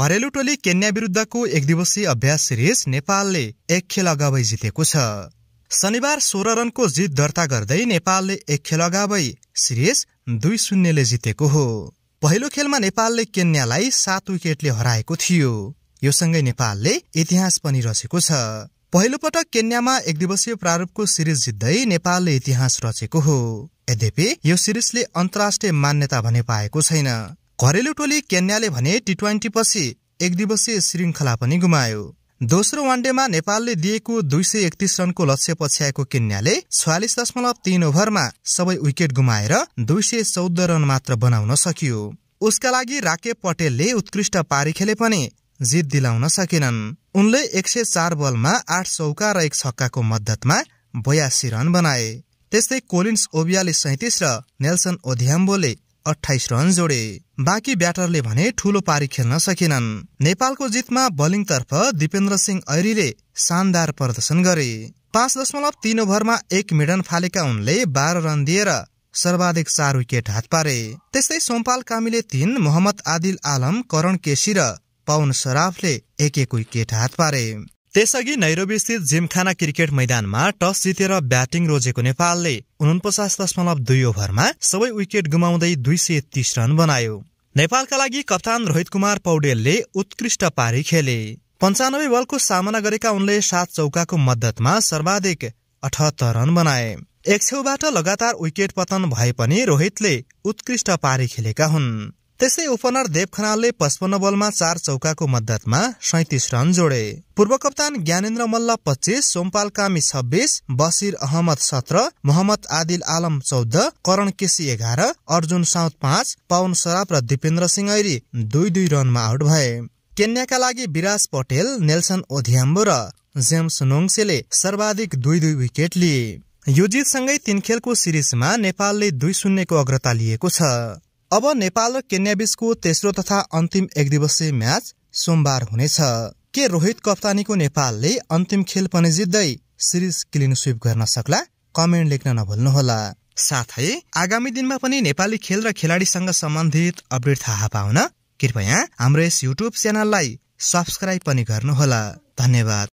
घरेलु टोली केन्या विरुद्धको एक दिवसीय अभ्यास सिरिज नेपालले एक खेल अगावै जितेको छ शनिबार सोह्र रनको जित दर्ता गर्दै नेपालले एक खेल अगावै सिरिज दुई शून्यले जितेको हो पहिलो खेलमा नेपालले केन्यालाई सात विकेटले हराएको थियो योसँगै नेपालले इतिहास पनि रचेको छ पहिलो पटक केन्यामा एक दिवसीय प्रारूपको सिरिज जित्दै नेपालले इतिहास रचेको हो यद्यपि यो सिरिजले अन्तर्राष्ट्रिय मान्यता भने पाएको छैन घरेलु टोली केन्याले भने टी ट्वेन्टी पछि एक दिवसीय श्रृङ्खला पनि गुमायो दोस्रो वानडेमा नेपालले दिएको दुई सय एकतिस रनको लक्ष्य पछ्याएको केन्याले छयालिस दशमलव तीन ओभरमा सबै विकेट गुमाएर दुई सय चौध रन मात्र बनाउन सकियो उसका लागि राकेब पटेलले उत्कृष्ट पारी खेले पनि जित दिलाउन सकेनन् उनले एक सय चार बलमा आठ चौका र एक छक्काको मद्दतमा बयासी रन बनाए त्यस्तै कोलिन्स ओबियाले सैतिस र नेल्सन ओध्याम्बोले अठाइस रन जोडे बाँकी ब्याटरले भने ठूलो पारी खेल्न सकेनन् नेपालको जितमा बलिङतर्फ दिपेन्द्र सिंह ऐरीले शानदार प्रदर्शन गरे पाँच दशमलव तीन ओभरमा एक मिडन फालेका उनले बाह्र रन दिएर सर्वाधिक चार विकेट हात पारे त्यस्तै सोमपाल कामीले तीन मोहम्मद आदिल आलम करण केसी र पवन सराफले एक एक विकेट हात पारे त्यसअघि नैरोबीस्थित जिमखाना क्रिकेट मैदानमा टस जितेर ब्याटिङ रोजेको नेपालले उनपचास दशमलव दुई ओभरमा सबै विकेट गुमाउँदै दुई सय तीस रन बनायो नेपालका लागि कप्तान रोहित कुमार पौडेलले उत्कृष्ट पारी खेले पन्चानब्बे बलको सामना गरेका उनले सात चौकाको मद्दतमा सर्वाधिक अठहत्तर रन बनाए एक छेउबाट लगातार विकेट पतन भए पनि रोहितले उत्कृष्ट पारी खेलेका हुन् त्यसै ओपनर देव खनालले पचपन्न बलमा चार चौकाको मद्दतमा सैतिस रन जोडे पूर्व कप्तान ज्ञानेन्द्र मल्ल पच्चिस सोमपाल कामी छब्बिस बसिर अहमद सत्र मोहम्मद आदिल आलम चौध करण केसी एघार अर्जुन साउथ पाँच पवन सराफ र दिपेन्द्र सिंह ऐरी दुई दुई रनमा आउट भए केन्याका लागि विराज पटेल नेल्सन ओधियाम्बो र जेम्स नोङसेले सर्वाधिक दुई दुई विकेट लिए यो जितसँगै तीन खेलको सिरिजमा नेपालले दुई शून्यको अग्रता लिएको छ अब नेपाल र केन्याबीचको तेस्रो तथा अन्तिम एक दिवसीय म्याच सोमबार हुनेछ के रोहित कप्तानीको नेपालले अन्तिम खेल पनि जित्दै सिरिज क्लिन स्विप गर्न सक्ला कमेन्ट लेख्न नभुल्नुहोला साथै आगामी दिनमा पनि नेपाली खेल र खेलाडीसँग सम्बन्धित अपडेट थाहा पाउन कृपया हाम्रो यस युट्युब च्यानललाई सब्सक्राइब पनि गर्नुहोला धन्यवाद